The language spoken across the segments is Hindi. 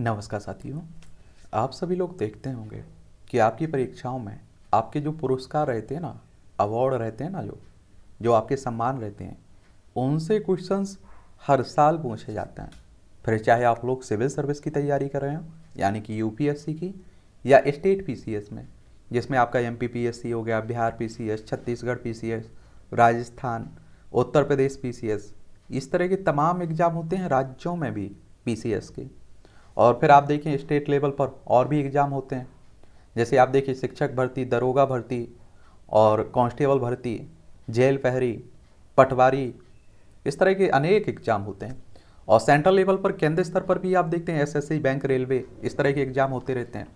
नमस्कार साथियों आप सभी लोग देखते होंगे कि आपकी परीक्षाओं में आपके जो पुरस्कार रहते हैं ना अवार्ड रहते हैं ना जो जो आपके सम्मान रहते हैं उनसे क्वेश्चंस हर साल पूछे जाते हैं फिर चाहे आप लोग सिविल सर्विस की तैयारी कर रहे हो यानी कि यूपीएससी की या स्टेट पीसीएस में जिसमें आपका एम हो गया Bihar P Chhattisgarh P Rajasthan Uttar Pradesh P इस तरह के तमाम एग्ज़ाम होते हैं राज्यों में भी पी के और फिर आप देखें स्टेट लेवल पर और भी एग्ज़ाम होते हैं जैसे आप देखिए शिक्षक भर्ती दरोगा भर्ती और कांस्टेबल भर्ती जेल पहरी पटवारी इस तरह के अनेक एग्ज़ाम होते हैं और सेंट्रल लेवल पर केंद्र स्तर पर भी आप देखते हैं एसएससी बैंक रेलवे इस तरह के एग्ज़ाम होते रहते हैं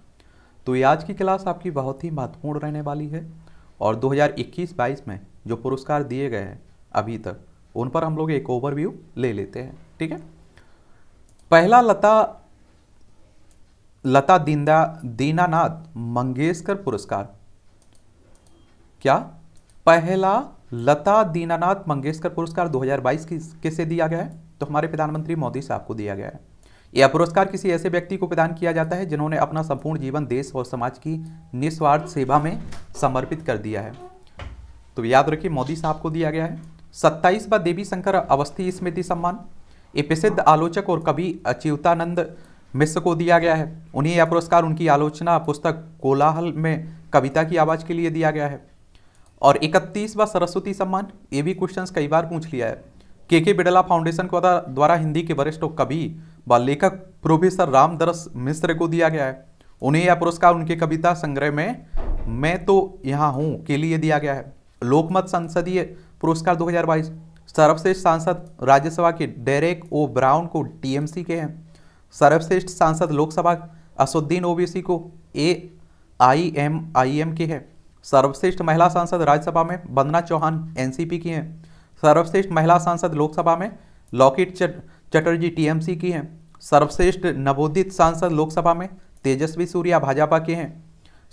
तो ये आज की क्लास आपकी बहुत ही महत्वपूर्ण रहने वाली है और 2021-22 में जो पुरस्कार दिए गए हैं अभी तक उन पर हम लोग एक ओवरव्यू ले लेते हैं ठीक है पहला लता लता दीनदा दीनानाथ मंगेशकर पुरस्कार क्या पहला लता दीनानाथ मंगेशकर पुरस्कार 2022 किसे दिया गया है तो हमारे प्रधानमंत्री मोदी साहब को दिया गया है यह पुरस्कार किसी ऐसे व्यक्ति को प्रदान किया जाता है जिन्होंने अपना संपूर्ण जीवन देश और समाज की निस्वार्थ सेवा में समर्पित कर दिया है तो याद रखिए मोदी साहब को दिया गया है सत्ताईसवा देवी शंकर अवस्थी स्मृति सम्मान ये प्रसिद्ध आलोचक और कवि अच्युतानंद मिश्र को दिया गया है उन्हें यह पुरस्कार उनकी आलोचना पुस्तक कोलाहल में कविता की आवाज़ के लिए दिया गया है और इकतीसवा सरस्वती सम्मान ये भी क्वेश्चंस कई बार पूछ लिया है के के बिड़ला फाउंडेशन को द्वारा हिंदी के वरिष्ठ कवि व लेखक प्रोफेसर रामदरस मिश्र को दिया गया है उन्हें यह पुरस्कार उनके कविता संग्रह में मैं तो यहाँ हूँ के लिए दिया गया है लोकमत संसदीय पुरस्कार 2022 सर्वश्रेष्ठ सांसद राज्यसभा के डेरेक ओ ब्राउन को टीएमसी के हैं सर्वश्रेष्ठ सांसद लोकसभा असुद्दीन ओबीसी को ए आई एम आई एम की है सर्वश्रेष्ठ महिला सांसद राज्यसभा में बंदना चौहान एनसीपी की हैं सर्वश्रेष्ठ महिला सांसद लोकसभा में लॉकेट चटर्जी टीएमसी की हैं सर्वश्रेष्ठ नवोदित सांसद लोकसभा में तेजस्वी सूर्या भाजपा के हैं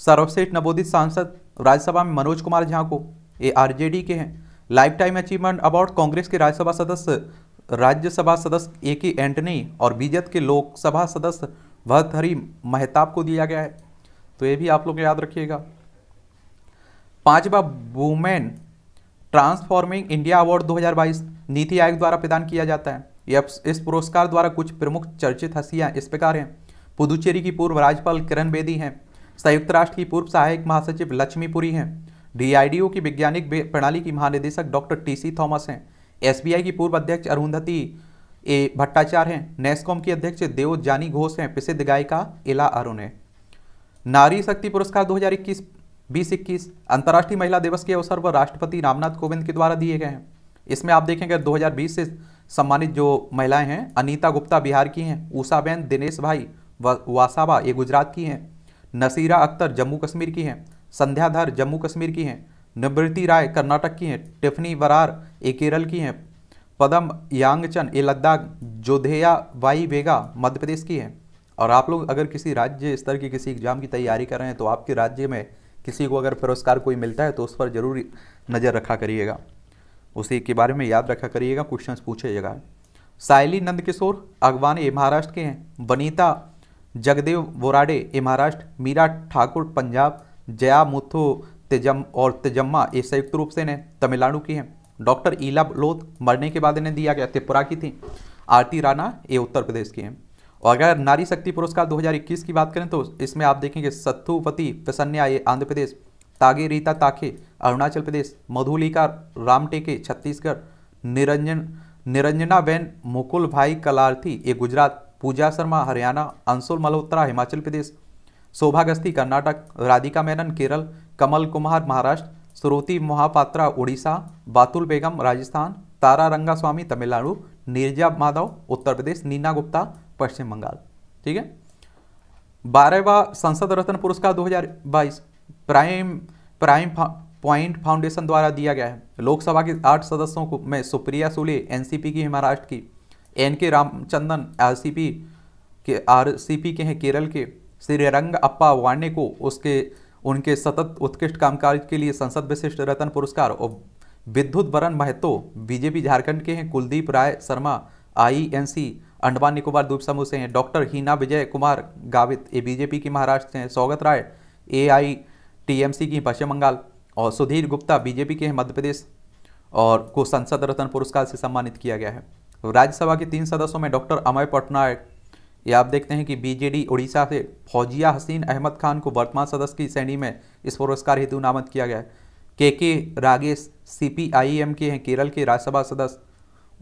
सर्वश्रेष्ठ नवोदित सांसद राज्यसभा में मनोज कुमार झा को ए आर के हैं lifetime achievement award Congress के राज्यसभा सदस्य राज्यसभा सदस्य ए के एंटनी और बीजेप के लोकसभा सदस्य भरतहरी मेहताब को दिया गया है तो ये भी आप लोग याद रखिएगा पांचवा वुमेन ट्रांसफॉर्मिंग इंडिया अवार्ड 2022 नीति आयोग द्वारा प्रदान किया जाता है यह इस पुरस्कार द्वारा कुछ प्रमुख चर्चित हस्तियां इस प्रकार हैं पुदुचेरी की पूर्व राज्यपाल किरण बेदी हैं संयुक्त राष्ट्र की पूर्व सहायक महासचिव लक्ष्मीपुरी हैं डीआईडीओ की वैज्ञानिक प्रणाली की महानिदेशक डॉक्टर टीसी थॉमस हैं एसबीआई की पूर्व अध्यक्ष अरुंधति ए भट्टाचार्य हैं नेस्कॉम की अध्यक्ष देव जानी घोष हैं प्रसिद्ध गायिका इला अरुण है नारी शक्ति पुरस्कार 2021 बीस इक्कीस अंतर्राष्ट्रीय महिला दिवस के अवसर पर राष्ट्रपति रामनाथ कोविंद के द्वारा दिए गए हैं इसमें आप देखेंगे 2020 से सम्मानित जो महिलाएं हैं अनीता गुप्ता बिहार की हैं ऊषाबेन दिनेश भाई वासावा ये गुजरात की हैं नसीरा अख्तर जम्मू कश्मीर की हैं संध्याधर जम्मू कश्मीर की हैं निवृत्ति राय कर्नाटक की हैं टिफनी वरार ये केरल की हैं पदम यांगचन ये लद्दाख जोधेया वाई वेगा मध्य प्रदेश की हैं और आप लोग अगर किसी राज्य स्तर की किसी एग्जाम की तैयारी कर रहे हैं तो आपके राज्य में किसी को अगर पुरस्कार कोई मिलता है तो उस पर जरूर नज़र रखा करिएगा उसी के बारे में याद रखा करिएगा क्वेश्चन पूछिएगा सायली नंदकिशोर अगवान ये महाराष्ट्र के हैं वनीता जगदेव वोराडे ये महाराष्ट्र मीरा ठाकुर पंजाब जया मुथो तेजम और तेजम्मा ये संयुक्त रूप से इन्हें तमिलनाडु की हैं डॉक्टर ईला लोध मरने के बाद इन्हें दिया गया त्रिपुरा की थी आरती राणा ये उत्तर प्रदेश की हैं और अगर नारी शक्ति पुरस्कार 2021 की बात करें तो इसमें आप देखेंगे सत्थुपति प्रसन्या ये आंध्र प्रदेश तागे रीता ताखे अरुणाचल प्रदेश मधुलिका रामटेके छत्तीसगढ़ निरंजन निरंजना बेन मुकुल भाई कलार्थी ये गुजरात पूजा शर्मा हरियाणा अंशुल मल्होत्रा हिमाचल प्रदेश शोभा कर्नाटक राधिका मेनन केरल कमल कुमार महाराष्ट्र श्रोति मोहापात्रा उड़ीसा बातुल बेगम राजस्थान तारा रंगा स्वामी तमिलनाडु नीरजा माधव उत्तर प्रदेश नीना गुप्ता पश्चिम बंगाल ठीक है बारहवा संसद रत्न पुरस्कार 2022 प्राइम प्राइम फा, पॉइंट फाउंडेशन द्वारा दिया गया है लोकसभा के आठ सदस्यों को में सुप्रिया सुले एनसीपी की महाराष्ट्र की एन के रामचंदन आर के आर के हैं केरल के रंग अप्पा वाणे को उसके उनके सतत उत्कृष्ट कामकाज के लिए संसद विशिष्ट रत्न पुरस्कार और विद्युत वरण महतो बीजेपी झारखंड के हैं कुलदीप राय शर्मा आईएनसी अंडमान निकोबार द्वीप समूह से हैं डॉक्टर हीना विजय कुमार गावित ये बीजेपी की महाराष्ट्र से हैं सौगत राय ए सी की पश्चिम बंगाल और सुधीर गुप्ता बीजेपी के हैं मध्य प्रदेश और को संसद रत्न पुरस्कार से सम्मानित किया गया है राज्यसभा के तीन सदस्यों में डॉक्टर अमय पटनायक ये आप देखते हैं कि बीजेडी उड़ीसा से फौजिया हसीन अहमद खान को वर्तमान सदस्य की श्रेणी में इस पुरस्कार हेतु नामित किया गया है के के रागेश सीपीआईएम e के हैं केरल के राज्यसभा सदस्य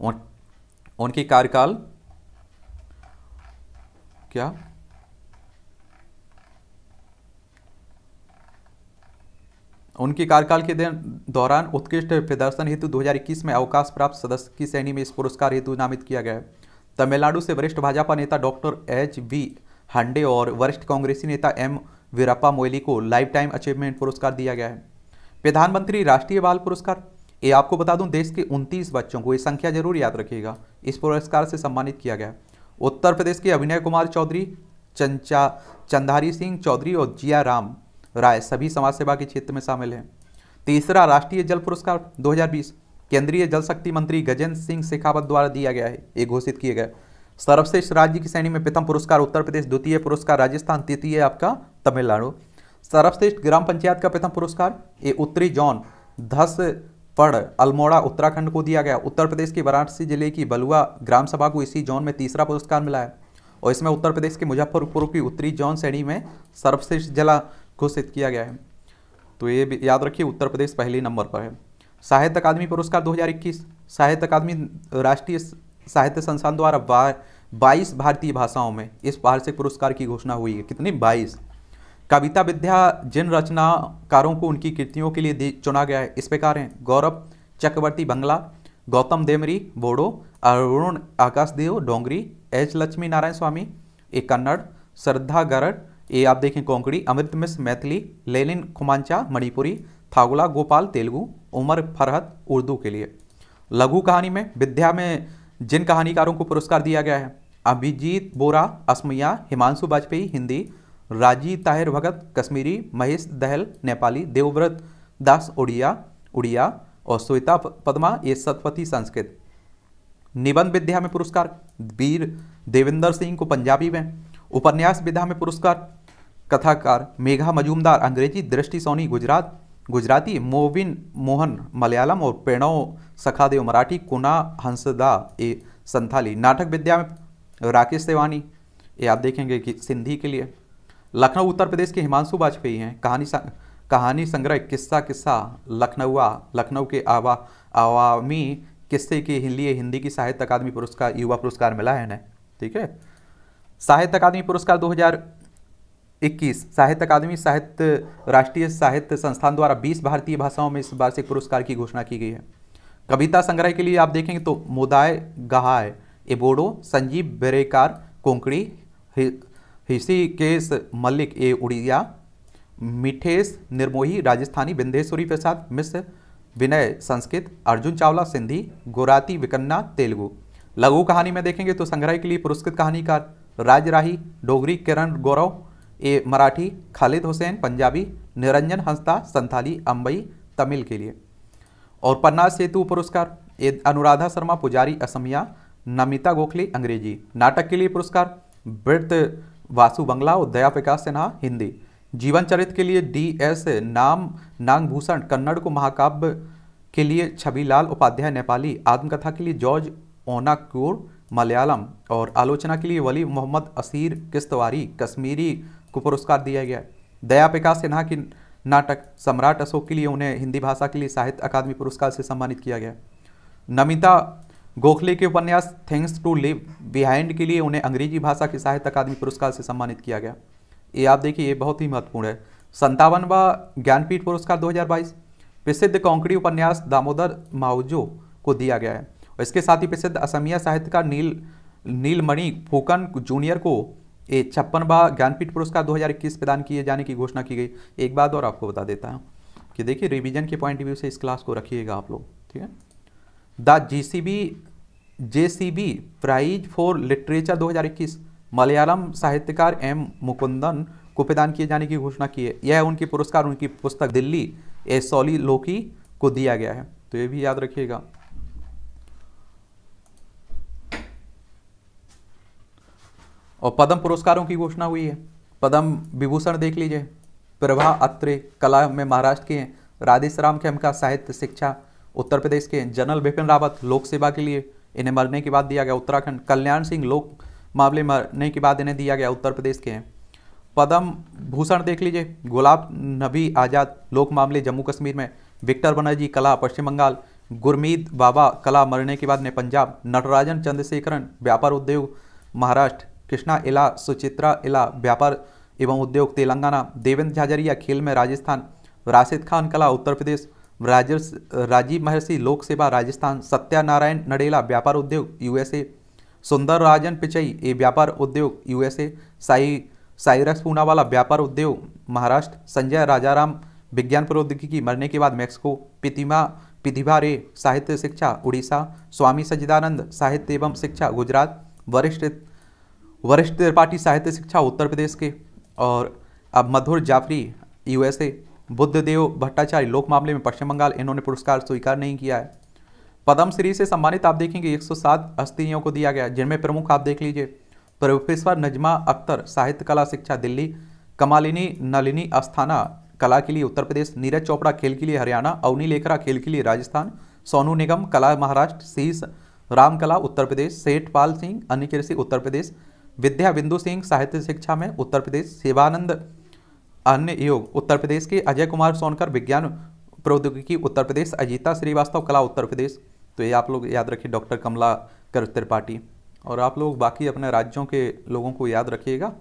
उन, उनके कार्यकाल क्या उनके कार्यकाल के दौरान उत्कृष्ट प्रदर्शन हेतु 2021 में अवकाश प्राप्त सदस्य की श्रेणी में इस पुरस्कार हेतु नामित किया गया है तमिलनाडु से वरिष्ठ भाजपा नेता डॉक्टर एच वी हंडे और वरिष्ठ कांग्रेसी नेता एम वीरप्पा मोइली को लाइफ टाइम अचीवमेंट पुरस्कार दिया गया है प्रधानमंत्री राष्ट्रीय बाल पुरस्कार ये आपको बता दूं देश के 29 बच्चों को ये संख्या जरूर याद रखिएगा इस पुरस्कार से सम्मानित किया गया उत्तर प्रदेश के अभिनय कुमार चौधरी चंचा चंदारी सिंह चौधरी और जिया राम राय सभी समाज सेवा के क्षेत्र में शामिल हैं तीसरा राष्ट्रीय जल पुरस्कार दो केंद्रीय जल शक्ति मंत्री गजेंद्र सिंह शेखावत द्वारा दिया गया है ये घोषित किया गया सर्वश्रेष्ठ राज्य की श्रेणी में प्रथम पुरस्कार उत्तर प्रदेश द्वितीय पुरस्कार राजस्थान तृतीय आपका तमिलनाडु सर्वश्रेष्ठ ग्राम पंचायत का प्रथम पुरस्कार ये उत्तरी जॉन धस पड़ अल्मोड़ा उत्तराखंड को दिया गया उत्तर प्रदेश के वाराणसी जिले की बलुआ ग्राम सभा को इसी जॉन में तीसरा पुरस्कार मिला है और इसमें उत्तर प्रदेश के मुजफ्फरपुर की उत्तरी जॉन श्रेणी में सर्वश्रेष्ठ जिला घोषित किया गया है तो ये याद रखिए उत्तर प्रदेश पहले नंबर पर है साहित्य अकादमी पुरस्कार 2021 साहित्य अकादमी राष्ट्रीय साहित्य संस्थान द्वारा बाईस भारतीय भाषाओं में इस वार्षिक पुरस्कार की घोषणा हुई है कितनी बाईस कविता विद्या जिन रचनाकारों को उनकी कृतियों के लिए चुना गया है इस प्रकार हैं गौरव चक्रवर्ती बंगला गौतम देमरी बोडो अरुण आकाशदेव डोंगरी एच लक्ष्मी नारायण स्वामी ए कन्नड़ श्रद्धा गरड़ ये आप देखें कोंकड़ी अमृत मिश्र मैथिली लेलिन खुमांचा मणिपुरी थागुला गोपाल तेलुगू उमर फरहत उर्दू के लिए लघु कहानी में विद्या में जिन कहानीकारों को पुरस्कार दिया गया है अभिजीत बोरा असमिया हिमांशु वाजपेयी हिंदी राजी ताहिर भगत कश्मीरी महेश दहल नेपाली देवव्रत दास उड़िया उड़िया और श्वेता पदमा ये सतपथी संस्कृत निबंध विद्या में पुरस्कार वीर देवेंद्र सिंह को पंजाबी में उपन्यास विद्या में पुरस्कार कथाकार मेघा मजूमदार अंग्रेजी दृष्टि सोनी गुजरात गुजराती मोविन मोहन मलयालम और प्रणव सखादेव मराठी कुना हंसदा ए संथाली नाटक विद्या में राकेश सेवानी ये आप देखेंगे कि सिंधी के लिए लखनऊ उत्तर प्रदेश के हिमांशु वाजपेयी हैं कहानी सा, कहानी संग्रह किस्सा किस्सा लखनऊआ लखनऊ के आवा आवामी किस्से के लिए हिंदी की साहित्य अकादमी पुरस्कार युवा पुरस्कार मिला है इन्हें ठीक है साहित्य अकादमी पुरस्कार इक्कीस साहित्य अकादमी साहित्य राष्ट्रीय साहित्य संस्थान द्वारा बीस भारतीय भाषाओं में इस वार्षिक पुरस्कार की घोषणा की गई है कविता संग्रह के लिए आप देखेंगे तो मोदाय गहाय एबोडो संजीव बेरेकार कोंकड़ी हिसिकेश मल्लिक ए उड़िया मिठेश निर्मोही राजस्थानी बिंदेश्वरी प्रसाद मिश्र विनय संस्कृत अर्जुन चावला सिंधी गोराती विकन्ना तेलुगु लघु कहानी में देखेंगे तो संग्रह के लिए पुरस्कृत कहानीकार राजराही डोगरी किरण गौरव ए मराठी खालिद हुसैन पंजाबी निरंजन हंसता संथाली अम्बई तमिल के लिए और पन्ना सेतु पुरस्कार ए अनुराधा शर्मा पुजारी असमिया नमिता गोखले अंग्रेजी नाटक के लिए पुरस्कार वृत्त वासु बंगला और दया प्रकाश सिन्हा हिंदी जीवन चरित्र के लिए डी एस नाम नागभूषण कन्नड़ को महाकाव्य के लिए छबीलाल उपाध्याय नेपाली आत्मकथा के लिए जॉर्ज ओनाक्योर मलयालम और आलोचना के लिए वली मोहम्मद असीर किस्तवारी कश्मीरी को पुरस्कार दिया गया दया प्रकाश सिन्हा की नाटक सम्राट अशोक के लिए उन्हें हिंदी भाषा के लिए साहित्य अकादमी पुरस्कार से सम्मानित किया गया नमिता गोखले के उपन्यास थैंक्स टू लिव बिहाइंड के लिए उन्हें अंग्रेजी भाषा के साहित्य अकादमी पुरस्कार से सम्मानित किया गया ये आप देखिए ये बहुत ही महत्वपूर्ण है संतावनवा ज्ञानपीठ पुरस्कार 2022 प्रसिद्ध कौंकड़ी उपन्यास दामोदर माउजो को दिया गया है और इसके साथ ही प्रसिद्ध असमिया साहित्यकार नील नीलमणि फूकन जूनियर को ये छप्पनवा ज्ञानपीठ पुरस्कार 2021 प्रदान किए जाने की घोषणा की गई एक बात और आपको बता देता हूँ कि देखिए रिवीजन के पॉइंट ऑफ व्यू से इस क्लास को रखिएगा आप लोग ठीक है the G C B J C B prize for literature 2021 Malayalam साहित्यकार एम मुकुंदन को प्रदान किए जाने की घोषणा की है यह उनके पुरस्कार उनकी पुस्तक दिल्ली ए सौली लोकी को दिया गया है तो ये भी याद रखिएगा और पद्म पुरस्कारों की घोषणा हुई है पद्म विभूषण देख लीजिए प्रभा अत्रे कला में महाराष्ट्र के हैं राधेश राम खेमका साहित्य शिक्षा उत्तर प्रदेश के हैं जनरल बिपिन रावत लोक सेवा के लिए इन्हें मरने के बाद दिया गया उत्तराखंड कल्याण सिंह लोक मामले मरने के बाद इन्हें दिया गया उत्तर प्रदेश के हैं पद्म भूषण देख लीजिए गुलाब नबी आज़ाद लोक मामले जम्मू कश्मीर में विक्टर बनर्जी कला पश्चिम बंगाल गुरमीत बाबा कला मरने के बाद ने पंजाब नटराजन चंद्रशेखरन व्यापार उद्योग महाराष्ट्र कृष्णा इला सुचित्रा इला व्यापार एवं उद्योग तेलंगाना देवेंद्र झाझरिया खेल में राजस्थान राशिद खान कला उत्तर प्रदेश राजीव महर्षि लोक सेवा राजस्थान सत्यानारायण नडेला व्यापार उद्योग यूएसए सुंदर राजन पिचई ए व्यापार उद्योग यूएसए साई साइरस पूनावाला व्यापार उद्योग महाराष्ट्र संजय राजाराम विज्ञान प्रौद्योगिकी मरने के बाद मैक्सिको प्रतिमा प्रतिभा रे साहित्य शिक्षा उड़ीसा स्वामी सचिदानंद साहित्य एवं शिक्षा गुजरात वरिष्ठ वरिष्ठ त्रिपाठी साहित्य शिक्षा उत्तर प्रदेश के और अब मधुर जाफरी यूएसए बुद्धदेव भट्टाचार्य लोक मामले में पश्चिम बंगाल इन्होंने पुरस्कार स्वीकार नहीं किया है पद्मश्री से सम्मानित आप देखेंगे 107 सौ को दिया गया जिनमें प्रमुख आप देख लीजिए प्रोफेसर नजमा अख्तर साहित्य कला शिक्षा दिल्ली कमालिनी नलिनी अस्थाना कला के लिए उत्तर प्रदेश नीरज चोपड़ा खेल के लिए हरियाणा अवनी लेखरा खेल के लिए राजस्थान सोनू निगम कला महाराष्ट्र शीश रामकला उत्तर प्रदेश सेठ पाल सिंह अन्य कृषि उत्तर प्रदेश विद्या बिंदु सिंह साहित्य शिक्षा में उत्तर प्रदेश शिवानंद अन्य योग उत्तर प्रदेश के अजय कुमार सोनकर विज्ञान प्रौद्योगिकी उत्तर प्रदेश अजीता श्रीवास्तव कला उत्तर प्रदेश तो ये आप लोग याद रखिए डॉक्टर कमला कर त्रिपाठी और आप लोग बाकी अपने राज्यों के लोगों को याद रखिएगा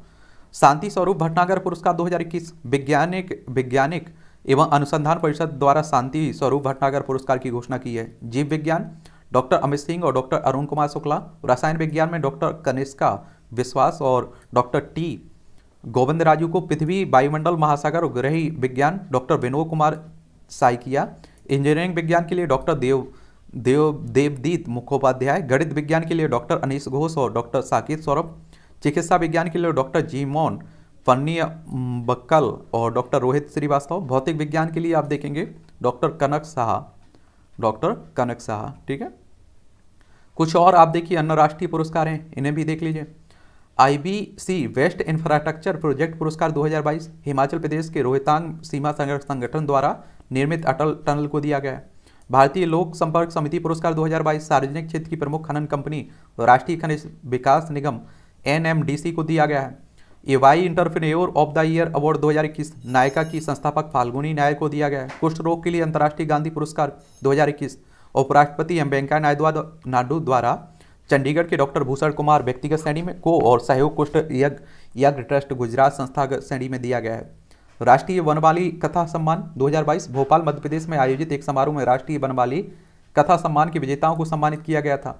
शांति स्वरूप भटनागर पुरस्कार 2021 वैज्ञानिक वैज्ञानिक एवं अनुसंधान परिषद द्वारा शांति स्वरूप भटनागर पुरस्कार की घोषणा की है जीव विज्ञान डॉक्टर अमित सिंह और डॉक्टर अरुण कुमार शुक्ला रसायन विज्ञान में डॉक्टर कनिष्का विश्वास और डॉक्टर टी गोविंद राजू को पृथ्वी वायुमंडल महासागर और गृह विज्ञान डॉक्टर विनोद कुमार साइकिया इंजीनियरिंग विज्ञान के लिए डॉक्टर देव देव देवदीत मुखोपाध्याय गणित विज्ञान के लिए डॉक्टर अनिश घोष और डॉक्टर साकेत सौरभ चिकित्सा विज्ञान के लिए डॉक्टर जी मोहन फन्नी बक्कल और डॉक्टर रोहित श्रीवास्तव भौतिक विज्ञान के लिए आप देखेंगे डॉक्टर कनक साहा डॉक्टर कनक साहा ठीक है कुछ और आप देखिए अन्य राष्ट्रीय पुरस्कार हैं इन्हें भी देख लीजिए आईबीसी वेस्ट इंफ्रास्ट्रक्चर प्रोजेक्ट पुरस्कार 2022 हिमाचल प्रदेश के रोहतांग सीमा संगठन द्वारा निर्मित अटल टनल को दिया गया है भारतीय लोक संपर्क समिति पुरस्कार 2022 सार्वजनिक क्षेत्र की प्रमुख खनन कंपनी राष्ट्रीय खनिज विकास निगम एनएमडीसी को दिया गया है EY entrepreneur of the year award दो नायका की संस्थापक फाल्गुनी नायर को दिया गया है कुष्ठ रोग के लिए अंतर्राष्ट्रीय गांधी पुरस्कार 2021 उपराष्ट्रपति एम वेंकैया नायडू द्वारा चंडीगढ़ के डॉक्टर भूषण कुमार व्यक्तिगत श्रेणी में को और सहयोग कुष्ठ यज्ञ यज्ञ ट्रस्ट गुजरात संस्थागत श्रेणी में दिया गया है राष्ट्रीय वनमाली कथा सम्मान 2022 भोपाल मध्य प्रदेश में आयोजित एक समारोह में राष्ट्रीय वनमाली कथा सम्मान के विजेताओं को सम्मानित किया गया था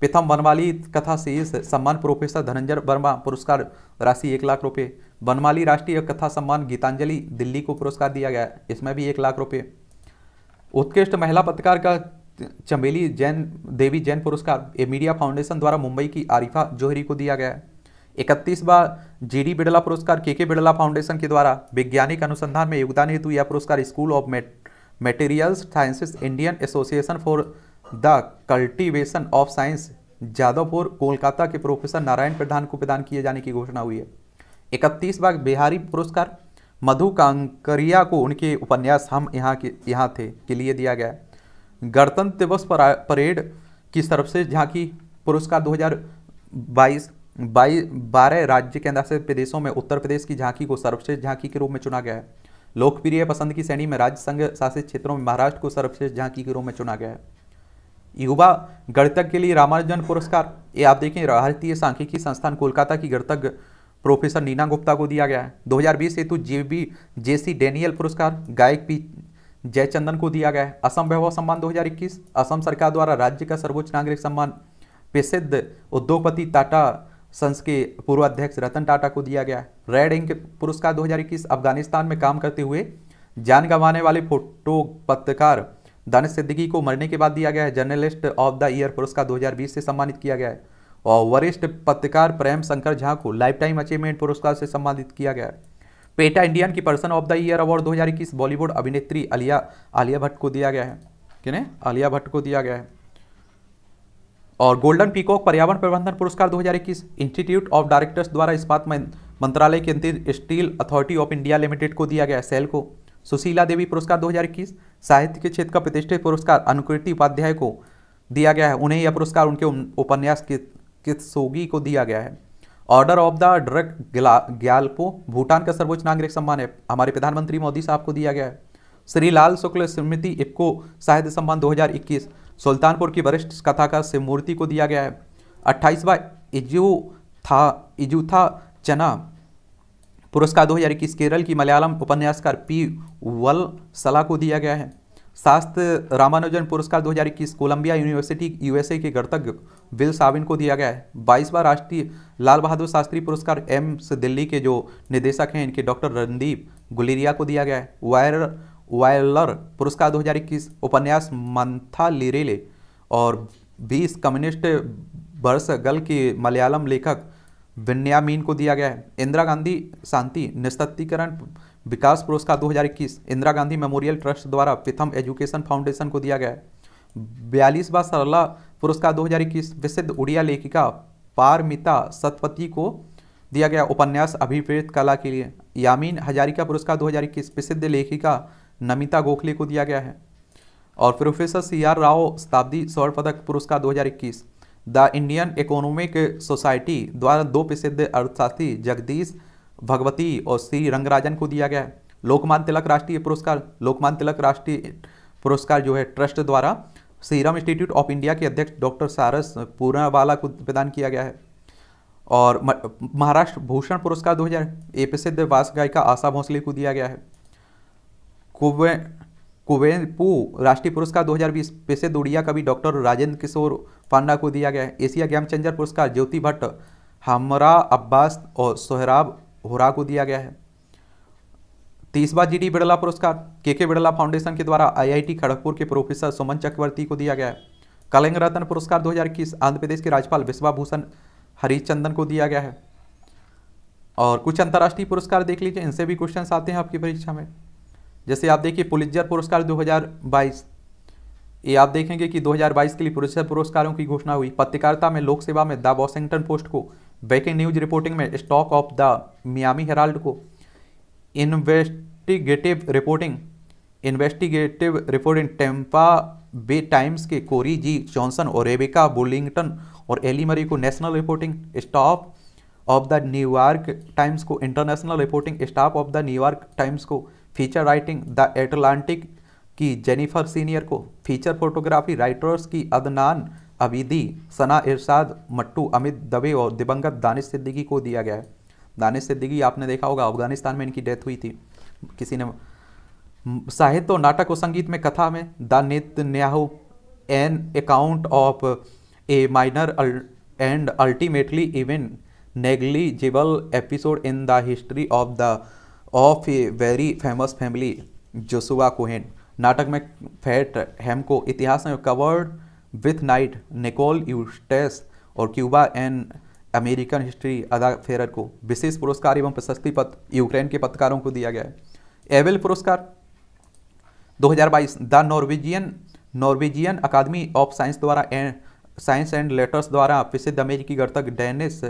प्रथम वनवाली कथा से सम्मान प्रोफेसर धनंजय वर्मा पुरस्कार राशि एक लाख रुपये वनवाली राष्ट्रीय कथा सम्मान गीतांजलि दिल्ली को पुरस्कार दिया गया इसमें भी एक लाख रुपये उत्कृष्ट महिला पत्रकार का चमेली जैन देवी जैन पुरस्कार मीडिया फाउंडेशन द्वारा मुंबई की आरिफा जोहरी को दिया गया है इकतीसवा जी डी बिड़ला पुरस्कार के के बिड़ला फाउंडेशन के द्वारा वैज्ञानिक अनुसंधान में योगदान हेतु यह पुरस्कार school of materials sciences Indian association for the cultivation of science Jadavpur Kolkata के प्रोफेसर नारायण प्रधान को प्रदान किए जाने की घोषणा हुई है इकतीस बार बिहारी पुरस्कार मधु कांकरिया को उनके उपन्यास हम यहाँ के यहाँ थे के लिए दिया गया है गणतंत्र दिवस परेड की सर्वश्रेष्ठ झांकी पुरस्कार 2022 बाईस बारह राज्य के अंदर से प्रदेशों में उत्तर प्रदेश की झांकी को सर्वश्रेष्ठ झांकी के रूप में चुना गया है लोकप्रिय पसंद की श्रेणी में राज्य संघ शासित क्षेत्रों में महाराष्ट्र को सर्वश्रेष्ठ झांकी के रूप में चुना गया है युवा गणितज्ञ के लिए रामानुजन पुरस्कार ये आप देखें भारतीय सांख्यिकी संस्थान कोलकाता की गणतज्ञ प्रोफेसर नीना गुप्ता को दिया गया है 2020 हेतु जेबी सी डेनियल पुरस्कार गायक पी जयचंदन को दिया गया है असम वैभव सम्मान 2021 असम सरकार द्वारा राज्य का सर्वोच्च नागरिक सम्मान प्रसिद्ध उद्योगपति टाटा संस के पूर्व अध्यक्ष रतन टाटा को दिया गया है रेड इंक पुरस्कार 2021 अफगानिस्तान में काम करते हुए जान गंवाने वाले फोटो पत्रकार दानिश सिद्दीकी को मरने के बाद दिया गया है जर्नलिस्ट ऑफ द ईयर पुरस्कार 2020 से सम्मानित किया गया है और वरिष्ठ पत्रकार प्रेम शंकर झा को लाइफ टाइम अचीवमेंट पुरस्कार से सम्मानित किया गया है पेटा इंडियन की person of the year award 2021 Bollywood अभिनेत्री आलिया आलिया भट्ट को दिया गया है किने आलिया भट्ट को दिया गया है और गोल्डन पीकॉक पर्यावरण प्रबंधन पुरस्कार 2021 इंस्टीट्यूट ऑफ डायरेक्टर्स द्वारा इस्पात मंत्रालय के अंतिम steel authority of India limited को दिया गया है सेल को सुशीला देवी पुरस्कार 2021 साहित्य के क्षेत्र का प्रतिष्ठित पुरस्कार अनुकृति उपाध्याय को दिया गया है उन्हें यह पुरस्कार उनके उपन्यास किसोगी को दिया गया है ऑर्डर ऑफ द ड्रग ग्याल को भूटान का सर्वोच्च नागरिक सम्मान है हमारे प्रधानमंत्री मोदी साहब को दिया गया है श्री लाल शुक्ल स्मृति इपको साहित्य सम्मान 2021 सुल्तानपुर की वरिष्ठ कथाकार शिवमूर्ति को दिया गया है अट्ठाईसवा इजू था इजूथा चना पुरस्कार 2021 केरल की मलयालम उपन्यासकार पी वल सला को दिया गया है शास्त्र रामानुजन पुरस्कार 2021 कोलंबिया यूनिवर्सिटी यूएसए के गणतज्ञ विल साविन को दिया गया है बाईसवां राष्ट्रीय लाल बहादुर शास्त्री पुरस्कार एम्स दिल्ली के जो निदेशक हैं इनके डॉक्टर रणदीप गुलेरिया को दिया गया है वायर वायलर पुरस्कार 2021 उपन्यास मंथा लिरेले और बीस कम्युनिस्ट गल के मलयालम लेखक विन्यामीन को दिया गया है इंदिरा गांधी शांति निस्तत्तीकरण विकास पुरस्कार 2021 इंदिरा गांधी मेमोरियल ट्रस्ट द्वारा प्रथम एजुकेशन फाउंडेशन को दिया गया है बयालीसवा सरला पुरस्कार 2021 विशिद्ध उड़िया लेखिका पारमिता सतपति को दिया गया उपन्यास अभिप्रेत कला के लिए यामीन हजारिका पुरस्कार 2021 प्रसिद्ध लेखिका नमिता गोखले को दिया गया है और प्रोफेसर सी आर राव शताब्दी स्वर्ण पदक पुरस्कार इक्कीस द इंडियन इकोनॉमिक सोसाइटी द्वारा दो प्रसिद्ध अर्थशास्त्री जगदीश भगवती और श्री रंगराजन को दिया गया है लोकमान तिलक राष्ट्रीय पुरस्कार लोकमान तिलक राष्ट्रीय पुरस्कार जो है ट्रस्ट द्वारा सीरम इंस्टीट्यूट ऑफ इंडिया के अध्यक्ष डॉक्टर सारस पूरावाला को प्रदान किया गया है और महाराष्ट्र भूषण पुरस्कार 2000 ए प्रसिद्ध वास गायिका आशा भोसले को दिया गया है कुवे कुवेपू राष्ट्रीय पुरस्कार 2020 प्रसिद्ध उड़िया कवि डॉक्टर राजेंद्र किशोर पांडा को दिया गया है एशिया चेंजर पुरस्कार ज्योति भट्ट हमरा अब्बास और सोहराब होरा को दिया गया है तीसवा जी डी बिड़ला पुरस्कार के के बिड़ला फाउंडेशन के द्वारा आईआईटी खड़गपुर के प्रोफेसर सुमन चक्रवर्ती को दिया गया है कलिंग रत्न पुरस्कार 2021 आंध्र प्रदेश के राज्यपाल विश्वाभूषण हरिचंदन को दिया गया है और कुछ अंतर्राष्ट्रीय पुरस्कार देख लीजिए इनसे भी क्वेश्चन आते हैं आपकी परीक्षा में जैसे आप देखिए पुलिजर पुरस्कार 2022 ये आप देखेंगे कि 2022 के लिए पुलिसर पुरस्कारों की घोषणा हुई पत्रकारिता में लोक सेवा में द वॉशिंगटन पोस्ट को ब्रेकिंग न्यूज रिपोर्टिंग में staff of the Miami Herald को investigative reporting investigative reporting Tampa Bay Times के कोरी जी जॉनसन और रेबिका बुलिंगटन और एली मरी को national reporting staff of the New York Times को international reporting staff of the New York Times को फीचर राइटिंग द एटलांटिक की जेनिफर सीनियर को फीचर फोटोग्राफी राइटर्स की अदनान अबीदी सना इरशाद मट्टू अमित दवे और दिवंगत दानिश सिद्दीकी को दिया गया है दानिश सिद्दीकी आपने देखा होगा अफगानिस्तान में इनकी डेथ हुई थी किसी ने साहित्य और नाटक और संगीत में कथा में the Netanyahu an account of a minor and ultimately even negligible episode in the history of the of a very famous family Joshua Cohen नाटक में फैट हेम को इतिहास में covered with night Nicole Eustace और Cuba and American history Ada Ferrer को विशेष पुरस्कार एवं प्रशस्ति पत्र यूक्रेन के पत्रकारों को दिया गया है एवेल पुरस्कार 2022 द नॉर्वेजियन नॉर्वेजियन अकादमी ऑफ साइंस द्वारा एंड साइंस एंड लेटर्स द्वारा प्रसिद्ध अमेरिकी गणतक डेनिस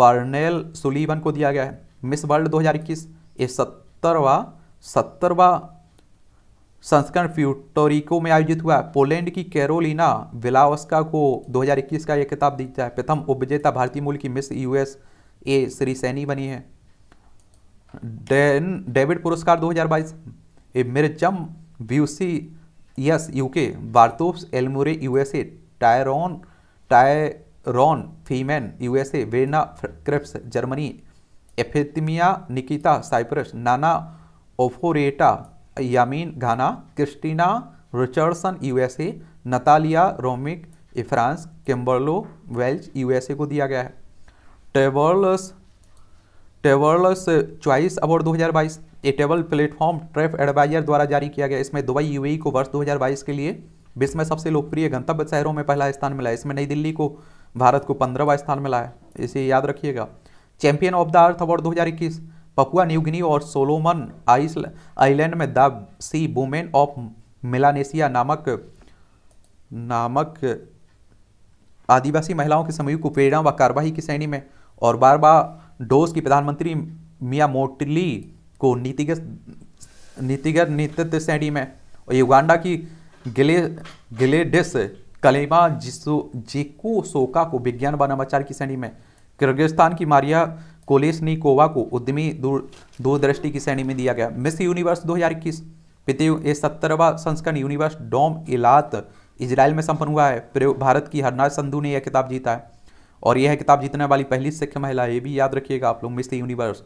फर्नेल सुलीवन को दिया गया है मिस वर्ल्ड दो हजार इक्कीस ये सत्तरवा सत्तरवा संस्करण प्यूटोरिको में आयोजित हुआ पोलैंड की कैरोलिना विलावस्का को 2021 का यह खिताब दी जाए प्रथम उपविजेता भारतीय मूल की miss US A Shree Saini बनी है डेविड पुरस्कार 2022 ए मिर्जम ब्यूसी यस यूके बार्तोस एलमुरे यूएसए टायरोन टायरोन फीमेन यूएसए वेना क्रिप्स जर्मनी एफेतमिया निकिता साइप्रस नाना ओफोरेटा यामीन Ghana Christina Richardson USA Natalia Romik France Kimberly Welch USA को दिया गया है टेबर्लस टेबर्लस चॉइस अवार्ड 2022 ए टेबल प्लेटफॉर्म ट्रेफ एडवाइजर द्वारा जारी किया गया इसमें दुबई यूएई को वर्ष 2022 के लिए विश्व में सबसे लोकप्रिय गंतव्य शहरों में पहला स्थान मिला है इसमें नई दिल्ली को भारत को पंद्रहवा स्थान मिला है इसे याद रखिएगा champion of the earth award दो पपुआ न्यूगिनी और सोलोमन आइलैंड में the sea women of Melanesia नामक नामक आदिवासी महिलाओं के समूह को प्रेरणा व कार्यवाही की श्रेणी में और बार बार डोस की प्रधानमंत्री मिया मोटली को नीतिगत नीतिगत नेतृत्व श्रेणी में और युगांडा की गिले गिलेडिस कलेमा जिसो जिको सोका को विज्ञान व नवाचार की श्रेणी में किर्गिस्तान की मारिया कोवा को उद्यमी दूरदृष्टि की श्रेणी में दिया गया मिस यूनिवर्स 2021 पितयु ये सत्तरवा संस्करण यूनिवर्स डोम इलात इसराइल में संपन्न हुआ है भारत की हरनाज संधू ने यह किताब जीता है और यह किताब जीतने वाली पहली सिख महिला ये भी याद रखिएगा आप लोग मिस यूनिवर्स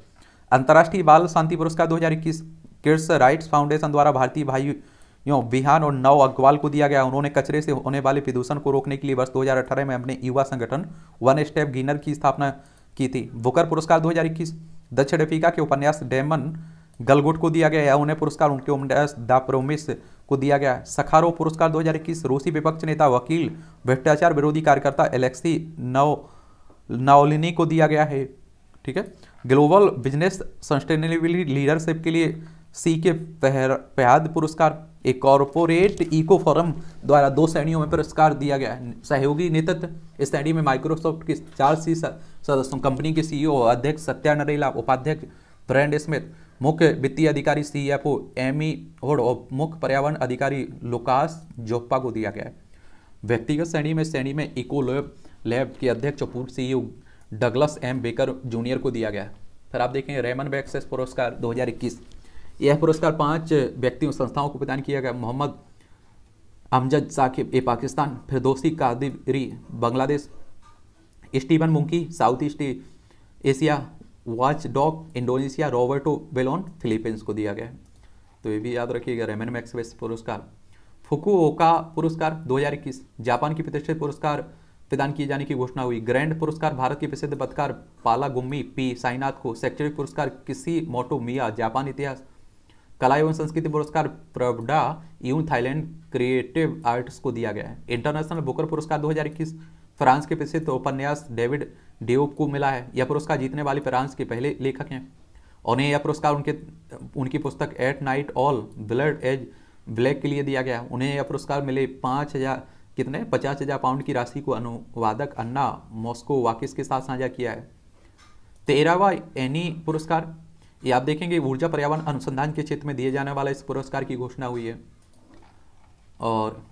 अंतर्राष्ट्रीय बाल शांति पुरस्कार इक्कीस किर्स राइट्स फाउंडेशन द्वारा भारतीय भाइयों बिहान और नव अग्रवाल को दिया गया उन्होंने कचरे से होने वाले प्रदूषण को रोकने के लिए वर्ष 2018 में अपने युवा संगठन वन स्टेप गिनर की स्थापना की थी बुकर पुरस्कार 2021 दक्षिण अफ्रीका के उपन्यास डेमन गलगुट को दिया गया है उन्हें पुरस्कार उनके उपन्यास द प्रोमिस को दिया गया है सखारो पुरस्कार 2021 रूसी विपक्ष नेता वकील भ्रष्टाचार विरोधी कार्यकर्ता एलेक्सी नव नाओलिनी को दिया गया है ठीक है ग्लोबल बिजनेस सस्टेनेबिलिटी लीडरशिप के लिए सी के पहाद पुरस्कार एक कॉरपोरेट इको फोरम द्वारा दो श्रेणियों में पुरस्कार दिया गया है सहयोगी नेतृत्व इस श्रेणी में माइक्रोसॉफ्ट के चार सी सदस्यों कंपनी के सीईओ अध्यक्ष सत्या नरेला उपाध्यक्ष ब्रैंड स्मिथ मुख्य वित्तीय अधिकारी सी एफ ओ एमी होड और मुख्य पर्यावरण अधिकारी लुकास जोप्पा को दिया गया है व्यक्तिगत श्रेणी में श्रेणी में इको लैब लैब के अध्यक्ष और पूर्व CEO Douglas M Baker junior को दिया गया है फिर आप देखें रेमन बैक्सेस पुरस्कार दो यह पुरस्कार पांच व्यक्तियों संस्थाओं को प्रदान किया गया मोहम्मद अमजद साकिब ए Pakistan Firdausi Qadri Bangladesh Steven Muncy South East Asia watch dog Indonesia Roberto Ballon Philippines को दिया गया तो ये भी याद रखिएगा रेमन मैक्सवेस पुरस्कार फुकू ओका पुरस्कार दो जापान की प्रतिष्ठित पुरस्कार प्रदान किए जाने की घोषणा हुई ग्रैंड पुरस्कार भारत के प्रसिद्ध पत्रकार पाला गुम्मी पी साईनाथ को शैक्षणिक पुरस्कार किसी मोटो मिया जापान इतिहास कला एवं संस्कृति पुरस्कार Prabda Yoon Thailand creative arts को दिया गया है इंटरनेशनल बुकर पुरस्कार 2021 फ्रांस के प्रसिद्ध तो उपन्यास डेविड डेओप को मिला है यह पुरस्कार जीतने वाले फ्रांस के पहले लेखक हैं उन्हें यह पुरस्कार उनके उनकी पुस्तक at night all blood is black के लिए दिया गया उन्हें यह पुरस्कार मिले पाँच कितने पचास पाउंड की राशि को अनुवादक अन्ना मॉस्को वाकिस के साथ साझा किया है तेरहवा एनी पुरस्कार ये आप देखेंगे ऊर्जा पर्यावरण अनुसंधान के क्षेत्र में दिए जाने वाला इस पुरस्कार की घोषणा हुई है और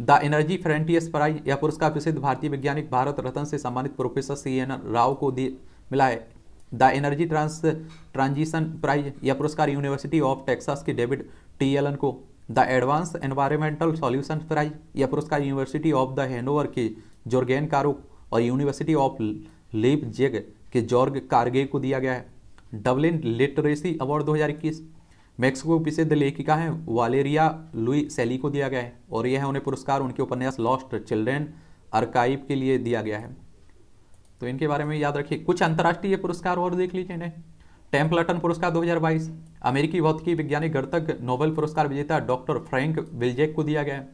द एनर्जी फ्रंटियर्स प्राइज यह पुरस्कार प्रसिद्ध भारतीय वैज्ञानिक भारत रत्न से सम्मानित प्रोफेसर सी एन राव को दिए मिला है the energy trans transition prize यह पुरस्कार यूनिवर्सिटी ऑफ टेक्सास के डेविड टी एलन को the advance environmental solution prize यह पुरस्कार यूनिवर्सिटी ऑफ द हैनोवर के जोर्गेन कारो और यूनिवर्सिटी ऑफ लिप जेग के जॉर्ग कारगे को दिया गया है डब्लिन लिटरेसी अवार्ड 2021 मैक्सिको प्रसिद्ध लेखिका हैं वालेरिया लुई सेली को दिया गया है और यह है उन्हें पुरस्कार उनके उपन्यास लॉस्ट चिल्ड्रेन अर्काइव के लिए दिया गया है तो इनके बारे में याद रखिए कुछ अंतर्राष्ट्रीय पुरस्कार और देख लीजिए इन्हें टेम्पलटन पुरस्कार 2022 अमेरिकी भौतिकी विज्ञानी गणतक नोबेल पुरस्कार विजेता डॉक्टर फ्रैंक विल्जेक को दिया गया है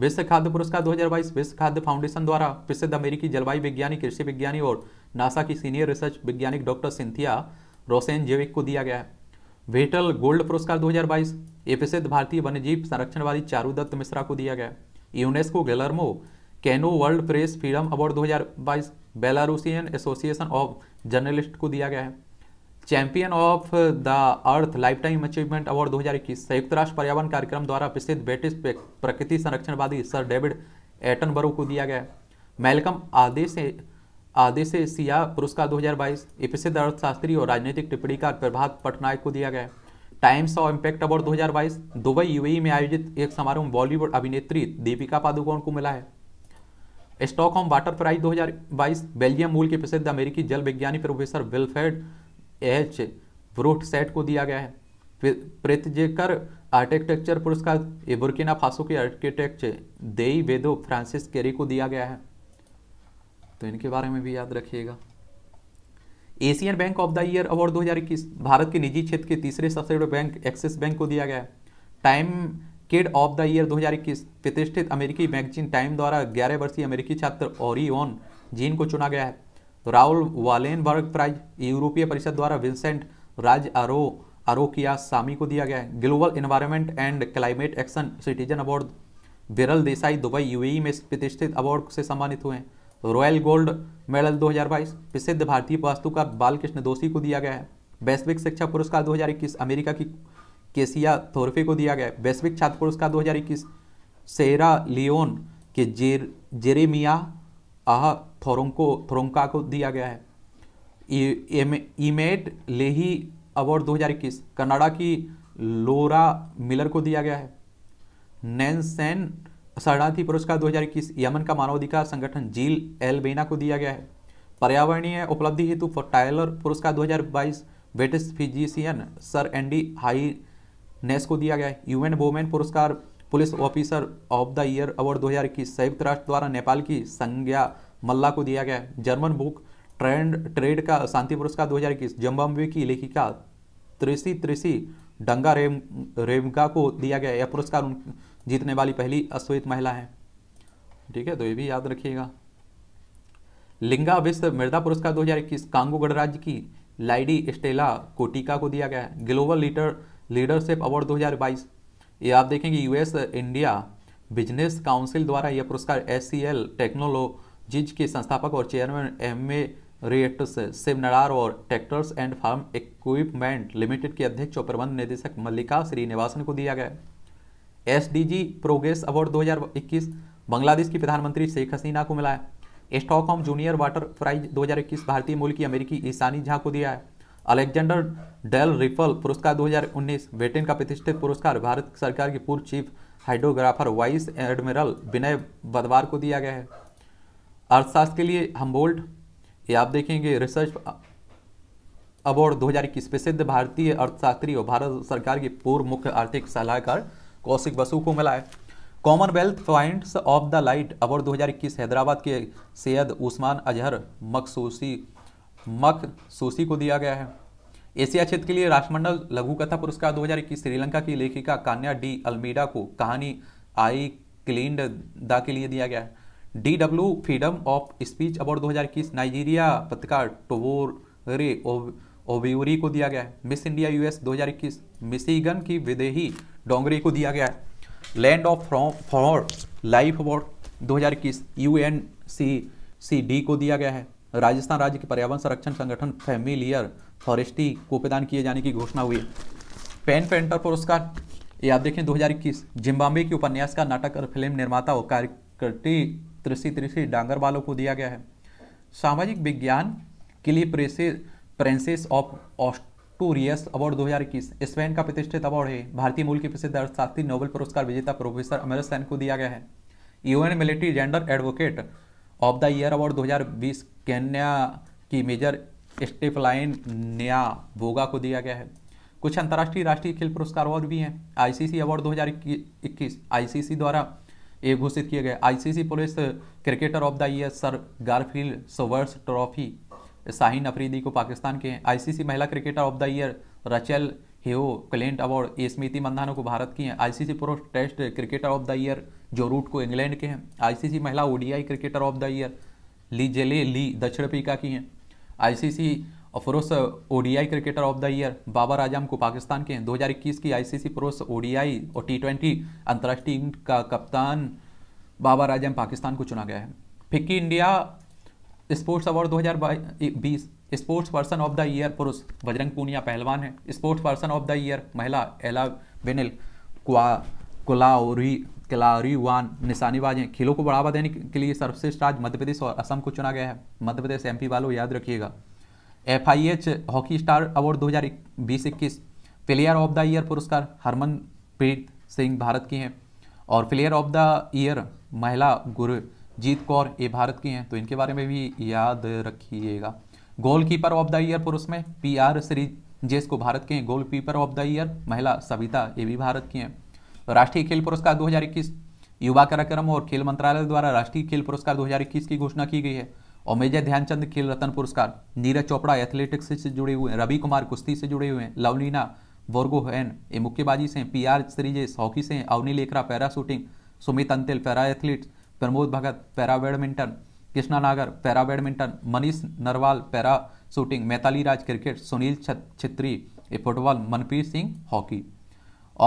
विश्व खाद्य पुरस्कार 2022 विश्व खाद्य फाउंडेशन द्वारा प्रसिद्ध अमेरिकी जलवायु विज्ञानी कृषि विज्ञानी और नासा की सीनियर रिसर्च वैज्ञानिक डॉक्टर सिंथिया रोसेन जेविक को दिया गया है वेटल गोल्ड पुरस्कार 2022 हजार बाईस एपिसिद भारतीय वन्यजीव संरक्षणवादी चारूदत्त मिश्रा को दिया गया UNESCO Guillermo Cano world press freedom award 2022 Belarusian association of journalist को दिया गया है champion of the earth lifetime achievement award 2021 संयुक्त राष्ट्र पर्यावरण कार्यक्रम द्वारा प्रसिद्ध ब्रिटिश प्रकृति संरक्षणवादी सर डेविड एटनबरो को दिया गया है मेलकम आदेश आदेश सिया पुरस्कार 2022 एपिसोड अर्थशास्त्री और राजनीतिक टिप्पणी का प्रभात पटनायक को दिया गया times of impact award 2022 Dubai यू में आयोजित एक समारोह में बॉलीवुड अभिनेत्री दीपिका पादुकोण को मिला है Stockholm water prize 2022 Belgium मूल के प्रसिद्ध अमेरिकी जल विज्ञानी professor Wilfried H Brutsaert को दिया गया है प्रतिजेकर आर्किटेक्चर पुरस्कार बुर्किना फासो के आर्किटेक्ट देई वेदो फ्रांसिस केरी को दिया गया है तो इनके बारे में भी याद रखिएगा Asian bank of the year award 2021 Bharat के निजी क्षेत्र के तीसरे सबसे बड़े बैंक एक्सिस बैंक को दिया गया time kid of the year 2021 प्रतिष्ठित अमेरिकी मैगजीन टाइम द्वारा ग्यारह वर्षीय अमेरिकी छात्र ओरियोन जीन को चुना गया है तो राहुल वालेनबर्ग प्राइज यूरोपीय परिषद द्वारा विंसेंट राज आरो आरो किया सामी को दिया गया है global environment and climate action citizen award Viral Desai Dubai UAE e में प्रतिष्ठित अवार्ड से सम्मानित हुए हैं रॉयल गोल्ड मेडल 2022 प्रसिद्ध भारतीय वास्तुकार बालकृष्ण दोषी को दिया गया है वैश्विक शिक्षा पुरस्कार 2021 अमेरिका की केसिया थोरफे को दिया गया है वैश्विक छात्र पुरस्कार 2021 सेरा लियोन के जेर जेरेमिया आह थोरोंको थोरोंका को दिया गया है इमेट लेही अवार्ड 2021 कनाडा की लोरा मिलर को दिया गया है नैनसेन शरणार्थी पुरस्कार 2021 यमन का मानवाधिकार संगठन जील एल बेना को दिया गया है पर्यावरणीय उपलब्धि हेतु टायलर पुरस्कार 2022 British physician sir Andy Haines को दिया गया है यूएन वोमेन पुरस्कार police officer of the year award 2021 संयुक्त राष्ट्र द्वारा नेपाल की संज्ञा मल्ला को दिया गया है जर्मन बुक ट्रेंड ट्रेड का शांति पुरस्कार 2021 जिम्बाब्वे की लेखिका त्रिसी त्रिसी डंगा रेम रेमका को दिया गया यह पुरस्कार उन जीतने वाली पहली अश्वेत महिला है ठीक है तो ये भी याद रखिएगा लिंगा विश्व मृदा पुरस्कार 2021 कांगो गणराज्य की लाइडी स्टेला कोटिका को दिया गया है ग्लोबल लीडर लीडरशिप अवार्ड 2022 ये आप देखेंगे यूएस इंडिया बिजनेस काउंसिल द्वारा यह पुरस्कार एस सी टेक्नोलॉजीज के संस्थापक और चेयरमैन एम ए रिएक्टर सिवनरार और tractors and farm equipment limited के अध्यक्ष और प्रबंध निदेशक मल्लिका श्रीनिवासन को दिया गया एस प्रोग्रेस अवार्ड 2021 बांग्लादेश की प्रधानमंत्री शेख हसीना को मिला है स्टॉकहोम जूनियर वाटर प्राइज 2021 भारतीय मूल की अमेरिकी ईशानी झा को दिया है अलेक्जेंडर डेल रिफल पुरस्कार 2019 ब्रिटेन का प्रतिष्ठित पुरस्कार भारत सरकार के पूर्व chief hydrographer vice admiral Vinay Badhwar को दिया गया है अर्थशास्त्र के लिए हम्बोल्ट ये आप देखेंगे रिसर्च अवार्ड 2021 प्रसिद्ध भारतीय अर्थशास्त्री और भारत सरकार के पूर्व मुख्य आर्थिक सलाहकार कौशिक बसु को मिला है Commonwealth points of the light award 2021 Hyderabad के सैयद उस्मान अजहर मकसूसी मकसूसी को दिया गया है एशिया क्षेत्र के लिए राष्ट्रमंडल लघु कथा पुरस्कार 2021 श्रीलंका की लेखिका कान्या डी अल्मीडा को कहानी आई क्लीन द के लिए दिया गया है D W freedom of speech award 2021 Nigeria पत्रकार रे ओबियूरी को दिया गया है मिस इंडिया यूएस 2021 मिशीगन की विदेही डोंगरे को दिया गया है land of for life award 2021 N C C D को दिया गया है राजस्थान राज्य के पर्यावरण संरक्षण संगठन फैमिलियर फॉरेस्टी को प्रदान किए जाने की घोषणा हुई पेन पेंटर पुरस्कार ये आप देखें 2021 जिम्बाब्वे के उपन्यास का नाटक और फिल्म निर्माता और कार्यकर्ती त्रिशी त्रिशी डांगर वालों को दिया गया है सामाजिक विज्ञान के लिए princess of Asturias award 2021 Spain का प्रतिष्ठित अवार्ड है भारतीय मूल के प्रसिद्ध अर्थशास्त्री नोबेल पुरस्कार विजेता प्रोफेसर अमर सैन को दिया गया है UN military gender advocate of the year award 2020 Kenya की मेजर स्टेफलाइन न्या बोगा को दिया गया है कुछ अंतर्राष्ट्रीय राष्ट्रीय खेल पुरस्कार अवार्ड भी हैं आईसीसी अवार्ड 2021 आईसीसी द्वारा ये घोषित किए गए ICC police cricketer of the year sir Garfield Sobers trophy Shaheen Afridi को पाकिस्तान के आईसीसी महिला क्रिकेटर ऑफ द ईयर रचल हेओ क्लेंट अवार्ड ए स्मृति मंधाना को भारत की हैं आईसीसी पुरुष test cricketer of the year Joe Root को इंग्लैंड के हैं आईसीसी महिला ODI cricketer of the year Lizelle Lee दक्षिण अफ्रीका की हैं आईसीसी और प्रोस ODI cricketer of the year Babar Azam को पाकिस्तान के 2021 की आईसीसी प्रोस ओडीआई और टी ट्वेंटी अंतर्राष्ट्रीय टीम का कप्तान बाबर आजम पाकिस्तान को चुना गया है FICCI India sports award 2020 sports person of the year पुरुष बजरंग पूनिया पहलवान है sports person of the year महिला एला बेनिल कुलाउरी वान निशानीबाज हैं खेलों को बढ़ावा देने के लिए सर्वश्रेष्ठ राज्य मध्य प्रदेश और असम को चुना गया है मध्य प्रदेश एमपी वालों याद रखिएगा F I H hockey star award दो हज़ार बीस इक्कीस प्लेयर ऑफ द ईयर पुरस्कार हरमनप्रीत सिंह भारत की हैं और प्लेयर ऑफ द ईयर महिला गुरजीत कौर ये भारत की हैं तो इनके बारे में भी याद रखिएगा गोलकीपर ऑफ द ईयर पुरुष में पी आर श्री जेस को भारत के हैं गोलकीपर ऑफ द ईयर महिला सविता ये भी भारत की हैं राष्ट्रीय खेल पुरस्कार 2021 युवा कार्यक्रम और खेल मंत्रालय द्वारा राष्ट्रीय खेल पुरस्कार 2021 की घोषणा की गई है और मेजर ध्यानचंद खेल रत्न पुरस्कार नीरज चोपड़ा एथलेटिक्स से जुड़े हुए हैं रवि कुमार कुश्ती से जुड़े हुए हैं लवलीना वोर्गोहैन ये मुक्केबाजी से हैं पी आर सरीजेस हॉकी से हैं Avani Lekhara para shooting Sumit Antil para athlete Pramod Bhagat para badminton Krishna Nagar para badminton Manish Narwal para shooting Mithali Raj cricket Sunil Chhetri football Manpreet Singh hockey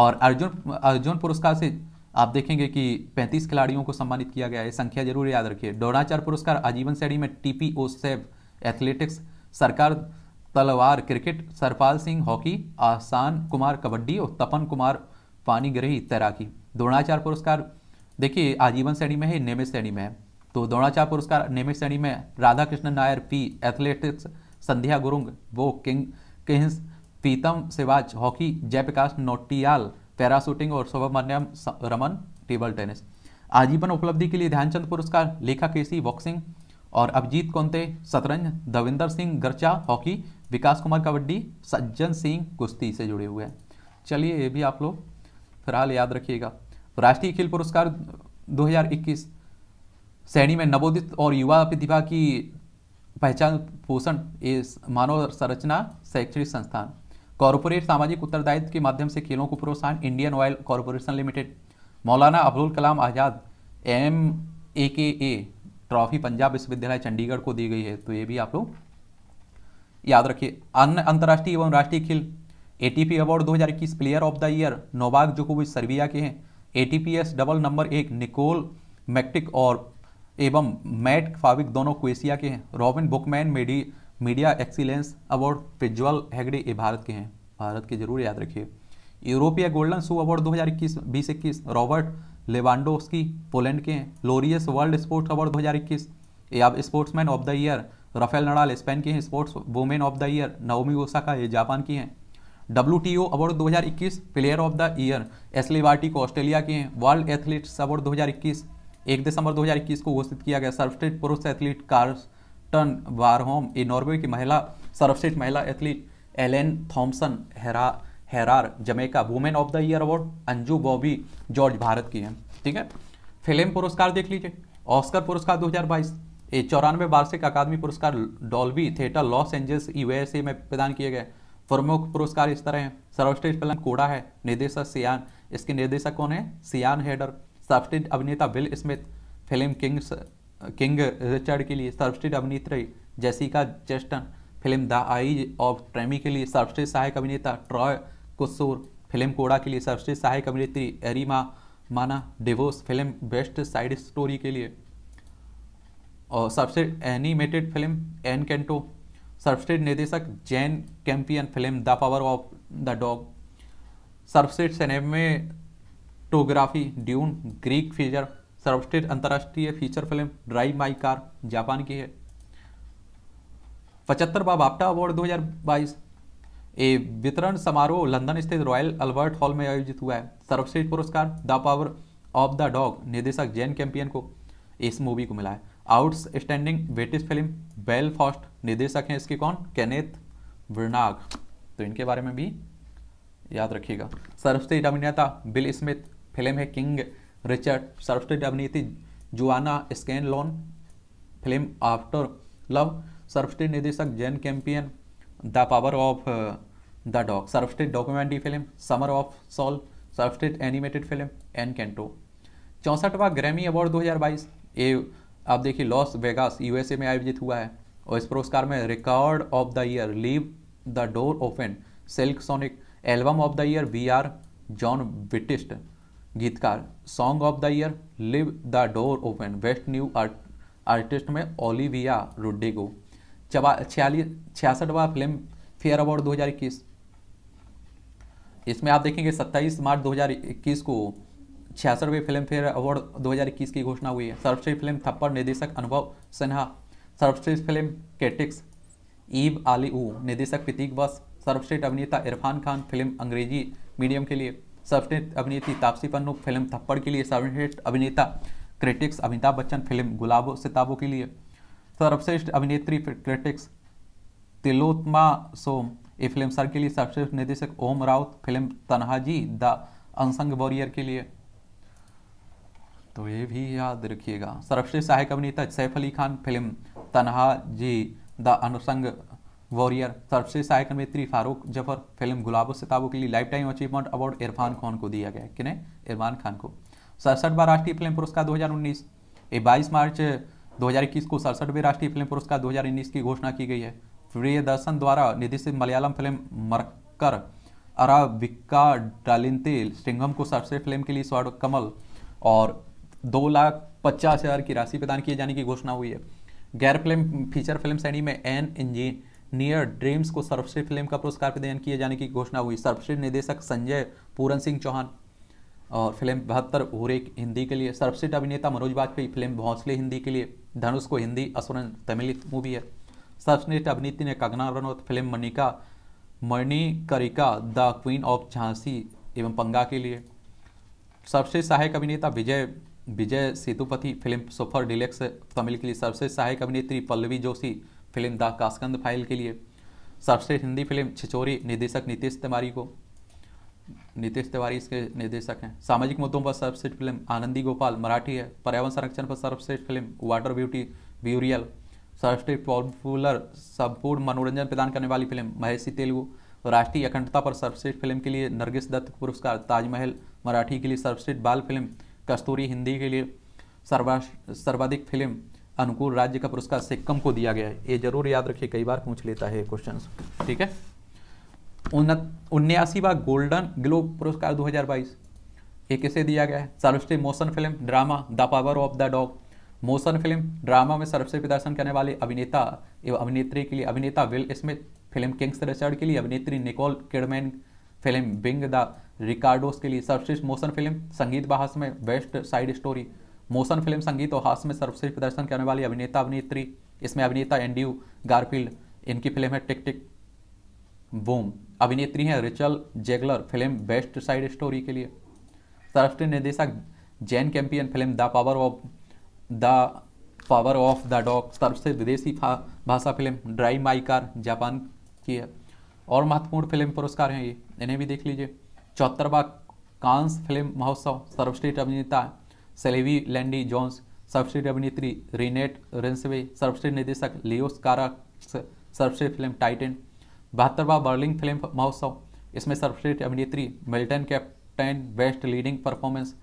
और अर्जुन अर्जुन पुरस्कार से आप देखेंगे कि 35 खिलाड़ियों को सम्मानित किया गया है संख्या जरूर याद रखिए डोनाचार पुरस्कार आजीवन श्रेणी में T P Ouseph athletics Sarkar Talwar cricket Sarpal Singh hockey आसान कुमार कबड्डी और तपन कुमार पानीग्रही तैराकी द्रोणाचार्य पुरस्कार देखिए आजीवन श्रेणी में है नियमित श्रेणी में है तो द्रोणाचार पुरस्कार नियमित श्रेणी में राधा कृष्ण नायर पी एथलेटिक्स संध्या गुरुंग वो किंग किंग्स पीतम सिवाच हॉकी जयप्रकाश नोटियाल पैराशूटिंग और सुब्रमण्यम रमन टेबल टेनिस आजीवन उपलब्धि के लिए ध्यानचंद पुरस्कार लेखा केसी बॉक्सिंग और अभिजीत कोंते शतरंज दविंदर सिंह गर्चा हॉकी विकास कुमार कबड्डी सज्जन सिंह कुश्ती से जुड़े हुए हैं चलिए ये भी आप लोग फिलहाल याद रखिएगा राष्ट्रीय खेल पुरस्कार 2021 श्रेणी में नवोदित और युवा प्रतिभा की पहचान पोषण ये मानव संरचना शैक्षणिक संस्थान कॉरपोरेट सामाजिक उत्तरदायित्व के माध्यम से खेलों को प्रोत्साहन इंडियन ऑयल कॉरपोरेशन लिमिटेड मौलाना अब्दुल कलाम आज़ाद एम ए के ए ट्रॉफी पंजाब विश्वविद्यालय चंडीगढ़ को दी गई है तो ये भी आप लोग याद रखिए अन्य अंतर्राष्ट्रीय एवं राष्ट्रीय खेल ATP award 2021 player of the year Novak जोकोविच सर्बिया के हैं एटीपीएस डबल नंबर एक निकोल मैक्टिक और एवं मैट फाविक दोनों क्वेशिया के हैं रॉबिन बुकमैन मेडी media excellence award Prajwal Hegde ये भारत के हैं भारत के जरूर याद रखिए यूरोपीय गोल्डन शू अवार्ड दो हज़ार इक्कीस बीस इक्कीस रॉबर्ट लेवान्डोस्की पोलैंड के हैं लोरियस वर्ल्ड स्पोर्ट्स अवार्ड दो हज़ार इक्कीस ये आप sportsman of the year Rafael Nadal Spain के हैं sports women of the year Naomi Osaka ये जापान की हैं डब्ल्यू टी ओ अवार्ड दो हज़ार इक्कीस player of the year Ashleigh Barty को ऑस्ट्रेलिया के हैं वर्ल्ड एथलीट्स अवार्ड दो हज़ार इक्कीस एक दिसंबर दो हज़ार इक्कीस को घोषित किया गया सर्वश्रेष्ठ पुरुष एथलीट कार्स टन वारहोम ये नॉर्वे की महिला सर्वश्रेष्ठ महिला athlete Elaine Thompson Herah Herah Jamaica women of the year award Anju Bobby George Bharat की हैं ठीक है फिल्म पुरस्कार देख लीजिए ऑस्कर पुरस्कार 2022 ए चौरानवे वार्षिक अकादमी पुरस्कार Dolby theatre Los Angeles USA में प्रदान किए गए प्रमुख पुरस्कार इस तरह हैं सर्वश्रेष्ठ फिल्म कोड़ा है निर्देशक सियान इसके निर्देशक कौन है सियान हेडर सर्वश्रेष्ठ अभिनेता Will Smith film kings king Richard के लिए सर्वश्रेष्ठ अभिनेत्री Jessica Chastain film the eyes of Tammy के लिए सर्वश्रेष्ठ सहायक अभिनेता ट्रॉय कुसूर फिल्म कोड़ा के लिए सर्वश्रेष्ठ सहायक अभिनेत्री एरिमा माना DeBose film best side story के लिए और सबसे एनिमेटेड फिल्म एन कैंटो सर्वश्रेष्ठ निर्देशक Jane Campion film the power of the dog सर्वश्रेष्ठ सिनेमेटोग्राफी ड्यून ग्रीक फिजर सर्वश्रेष्ठ अंतर्राष्ट्रीय feature film drive my car Japan की है पचहत्तरवा बाप्टा अवार्ड 2022 ए वितरण समारोह लंदन स्थित रॉयल अल्बर्ट हॉल में आयोजित हुआ है सर्वश्रेष्ठ पुरस्कार the power of the dog निर्देशक जैन कैंपियन को इस मूवी को मिला है outstanding British film Belfast निर्देशक हैं इसके कौन कैनेथ वर्नाग तो इनके बारे में भी याद रखिएगा सर्वश्रेष्ठ अभिनेता बिल स्मिथ फिल्म है किंग रिचर्ड सर्वश्रेष्ठ अभिनेत्री Joanna Scanlan film after love सर्वश्रेष्ठ निर्देशक Jane Campion the power of the dog सर्वश्रेष्ठ documentary film summer of soul सर्वश्रेष्ठ एनिमेटेड फिल्म एन कैंटो चौंसठवा ग्रैमी अवार्ड 2022 ये आप देखिए लॉस वेगास यूएसए में आयोजित हुआ है और इस पुरस्कार में record of the year leave the door open Silk Sonic album of the year we are Jon Batiste गीतकार song of the year leave the door open best new art artist में ओलिविया रोड्रिगो चवा छियालीस छियासठवा फिल्म फेयर अवार्ड 2021 इसमें आप देखेंगे 27 मार्च 2021 को छियासठवें फिल्म फेयर अवार्ड 2021 की घोषणा हुई है सर्वश्रेष्ठ फिल्म थप्पड़ निर्देशक अनुभव सिन्हा सर्वश्रेष्ठ फिल्म केटिक्स ईब आली ऊ निर्देशक प्रतीक बस सर्वश्रेष्ठ अभिनेता इरफान खान फिल्म अंग्रेजी मीडियम के लिए सर्वश्रेष्ठ अभिनेत्री तापसी पन्नू फिल्म थप्पड़ के लिए सर्वश्रेष्ठ अभिनेता क्रिटिक्स अमिताभ बच्चन फिल्म गुलाबो सिताबो के लिए सर्वश्रेष्ठ अभिनेत्री क्रिटिक्स तिलोत्मा सोम ए फिल्म सर के लिए सर्वश्रेष्ठ निर्देशक Om Raut film Tanhaji the unsung warrior के लिए तो ये भी याद रखिएगा सर्वश्रेष्ठ सहायक अभिनेता सैफ अली खान फिल्म तनहा जी द अनुसंग वॉरियर सर्वश्रेष्ठ सहायक अभिनेत्री फारूक जफर फिल्म गुलाबो सिताबो के लिए lifetime achievement award Irfan Khan को दिया गया किन्हें इरफान खान को सड़सठवा राष्ट्रीय फिल्म पुरस्कार 2019 ये 22 मार्च 2021 को सड़सठवें राष्ट्रीय फिल्म पुरस्कार 2019 की घोषणा की गई है प्रिय दर्शन द्वारा निर्देशित मलयालम फिल्म मरकर अरा विक्का डालिंते सिंघम को सर्वश्रेष्ठ फिल्म के लिए स्वर्ण कमल और दो लाख पचास हज़ार की राशि प्रदान किए जाने की घोषणा हुई है गैर फिल्म फीचर फिल्म श्रेणी में एन इंजीन नियर ड्रीम्स को सर्वश्रेष्ठ फिल्म का पुरस्कार प्रदान किए जाने की घोषणा हुई सर्वश्रेष्ठ निदेशक संजय पूरन सिंह चौहान और फिल्म बहत्तर हुरेक हिंदी के लिए सर्वश्रेष्ठ अभिनेता मनोज वाजपेयी फिल्म भौसले हिंदी के लिए धनुष को हिंदी असुरन तमिल मूवी है सर्वश्रेष्ठ अभिनेत्री ने कगना रनौत फिल्म मनिका Manikarnika the queen of Jhansi एवं पंगा के लिए सर्वश्रेष्ठ सहायक अभिनेता Vijay Vijay Sethupathi film super deluxe Tamil के लिए सर्वश्रेष्ठ सहायक अभिनेत्री Pallavi Joshi film the Tashkent file के लिए सर्वश्रेष्ठ हिंदी फिल्म छिचोरी निर्देशक नीतीश तिवारी को नीतीश तिवारी इसके निर्देशक हैं सामाजिक मुद्दों पर सर्वश्रेष्ठ फिल्म आनंदी गोपाल मराठी है पर्यावरण संरक्षण पर सर्वश्रेष्ठ फिल्म वाटर ब्यूटी ब्यूरियल सर्वश्रेष्ठ पॉपुलर संपूर्ण मनोरंजन प्रदान करने वाली फिल्म महेशी तेलुगु राष्ट्रीय अखंडता पर सर्वश्रेष्ठ फिल्म के लिए नरगिस दत्त पुरस्कार ताजमहल मराठी के लिए सर्वश्रेष्ठ बाल फिल्म कस्तूरी हिंदी के लिए सर्वा सर्वाधिक फिल्म अनुकूल राज्य का पुरस्कार सिक्कम को दिया गया है ये जरूर याद रखिए कई बार पूछ लेता है क्वेश्चन ठीक है उन्यासीवा गोल्डन ग्लोब पुरस्कार 2022 ये किसे दिया गया है सर्वश्रेष्ठ motion film drama the power of the dog motion film drama में सर्वश्रेष्ठ प्रदर्शन करने वाले अभिनेता एवं अभिनेत्री के लिए अभिनेता Will Smith film kings Richard के लिए अभिनेत्री Nicole Kidman film being the Ricardos के लिए सर्वश्रेष्ठ मोशन फिल्म संगीत बहास में West side story motion film संगीत और हास्य में सर्वश्रेष्ठ प्रदर्शन करने वाली अभिनेता अभिनेत्री इसमें अभिनेता एंड्यू गारफील्ड इनकी फिल्म है टिक टिक बूम अभिनेत्री हैं Rachel Zegler film best side story के लिए सर्वश्रेष्ठ निर्देशक Jane Campion film the power of the power of the dog सर्वश्रेष्ठ विदेशी भाषा film drive my car Japan की है और महत्वपूर्ण फिल्म पुरस्कार हैं ये इन्हें भी देख लीजिए चौहत्तरवा कांस फिल्म महोत्सव सर्वश्रेष्ठ अभिनेता सेलेवी लैंडी जॉन्स सर्वश्रेष्ठ अभिनेत्री रेनेट रेंसवे सर्वश्रेष्ठ निर्देशक लियोस काराक्स सर्वश्रेष्ठ फिल्म टाइटन बहत्तरवा बर्लिंग फिल्म महोत्सव इसमें सर्वश्रेष्ठ अभिनेत्री मिल्टन कैप्टन बेस्ट लीडिंग परफॉर्मेंस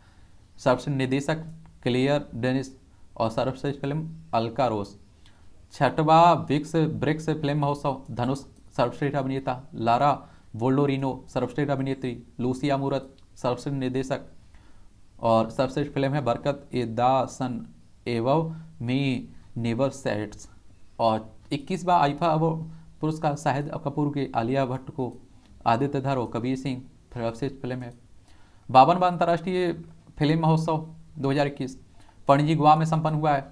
सर्वश्रेष्ठ निर्देशक क्लियर डेनिस और सर्वश्रेष्ठ फिल्म अलका रोस छठवा विक्स ब्रिक्स फिल्म महोत्सव धनुष सर्वश्रेष्ठ अभिनेता लारा वोल्डोरिनो सर्वश्रेष्ठ अभिनेत्री लूसिया मूरत सर्वश्रेष्ठ निर्देशक और सर्वश्रेष्ठ फिल्म है बरकत ए दन एव मी नेवर सेट्स और 21 बार आईफा अवार्ड पुरस्कार शाहिद कपूर के आलिया भट्ट को आदित्य धर और कबीर सिंह सर्वश्रेष्ठ फिल्म है बावन बार अंतर्राष्ट्रीय फिल्म महोत्सव 2021 पणजी गोवा में संपन्न हुआ है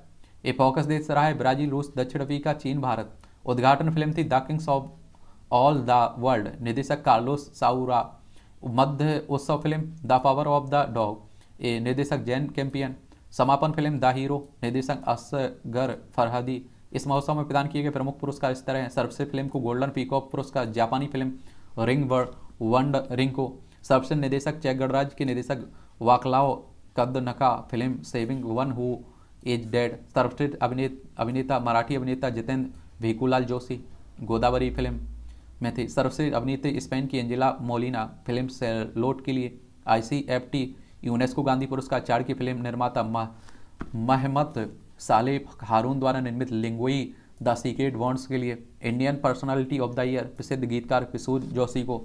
ये फोकस देश रहा है ब्राजील रूस दक्षिण अफ्रीका चीन भारत उद्घाटन फिल्म थी the kings of all the world निदेशक कार्लोस साउरा मध्य उत्सव film the power of the dog निर्देशक जैन कैंपियन समापन फिल्म द हीरो निर्देशक असगर फरहदी इस महोत्सव में प्रदान किए गए प्रमुख पुरस्कार इस तरह हैं सर्वश्रेष्ठ फिल्म को गोल्डन पीकॉक पुरस्कार जापानी film ring word wandering को सर्वश्रेष्ठ निर्देशक चेक गणराज के निर्देशक वाकलाओ नका film saving one who is dead सर्वश्रेष्ठ अभिनेत अभिनेता मराठी अभिनेता जितेंद्र भिकूलाल जोशी गोदावरी फिल्म में थी सर्वश्रेष्ठ अभिनेत्री स्पेन की एंजिला मोलिना फिल्म सेलोट के लिए I C F T UNESCO Gandhi पुरस्कार चार की फिल्म निर्माता महमत साले हारून द्वारा निर्मित लिंगोई द सीक्रेट वर्ड्स के लिए Indian personality of the year प्रसिद्ध गीतकार किशोर जोशी को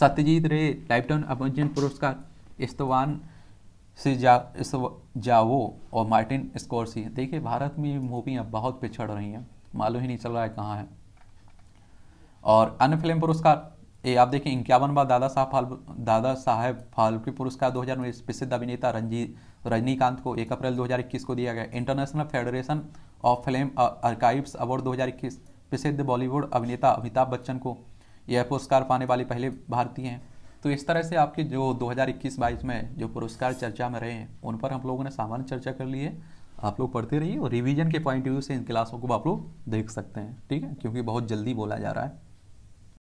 सत्यजीत रे लाइफ टाइम अचीवमेंट पुरस्कार इस्तवान से जा इस जावो और मार्टिन स्कोरसी देखिए भारत में मूवियाँ बहुत पिछड़ रही हैं मालूम ही नहीं चल रहा है कहाँ है और अन्य फिल्म पुरस्कार ये आप देखें बार दादा साहब फाल दादा साहेब फाल्के पुरस्कार दो हज़ार उन्नीस प्रसिद्ध अभिनेता रंजी रजनीकांत को एक अप्रैल 2021 को दिया गया international federation of film archives award 2021 प्रसिद्ध बॉलीवुड अभिनेता अमिताभ बच्चन को यह पुरस्कार पाने वाले पहले भारतीय हैं तो इस तरह से आपके जो इक्कीस बाईस में जो पुरस्कार चर्चा में रहे हैं उन पर हम लोगों ने सामान्य चर्चा कर ली है आप लोग पढ़ते रहिए और रिविजन के पॉइंट ऑफ व्यू से इन क्लासों को आप लोग देख सकते हैं ठीक है क्योंकि बहुत जल्दी बोला जा रहा है